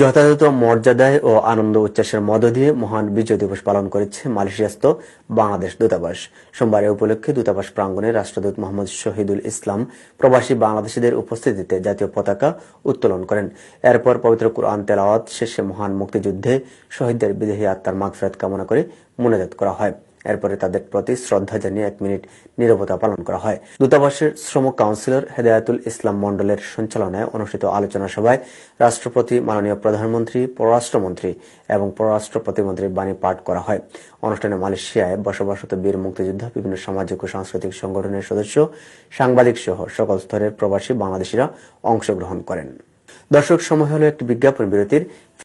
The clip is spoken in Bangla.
যথাযথ মর্যাদায় ও আনন্দ উচ্ছ্বাসের মধ্য দিয়ে মহান বিজয় দিবস পালন করেছে মালয়েশিয়াস্থ বাংলাদেশ দূতাবাস সোমবার উপলক্ষে দূতাবাস প্রাঙ্গণে রাষ্ট্রদূত মোহাম্মদ শহীদুল ইসলাম প্রবাসী বাংলাদেশিদের উপস্থিতিতে জাতীয় পতাকা উত্তোলন করেন এরপর পবিত্র কুরআন তেলাওয়াত শেষে মহান মুক্তিযুদ্ধে শহীদদের বিদেহী আত্মার মাগফেরাত কামনা করে মোনাজাত করা হয় এরপরে তাদের প্রতি শ্রদ্ধা জানিয়ে এক মিনিট নিরবতা পালন করা হয় দূতাবাসের শ্রম কাউন্সিলর হেদায়াতুল ইসলাম মন্ডলের সঞ্চালনায় অনুষ্ঠিত আলোচনা সভায় রাষ্ট্রপতি মাননীয় প্রধানমন্ত্রী পররাষ্ট্রমন্ত্রী এবং পররাষ্ট্র প্রতিমন্ত্রীর বাণী পাঠ করা হয় অনুষ্ঠানে মালয়েশিয়ায় বসবাসরত বীর মুক্তিযুদ্ধ বিভিন্ন সামাজিক ও সাংস্কৃতিক সংগঠনের সদস্য সাংবাদিক সহ সকল স্তরের প্রবাসী বাংলাদেশিরা অংশগ্রহণ করেন দর্শক সময় হল একটি বিজ্ঞাপন বিরতির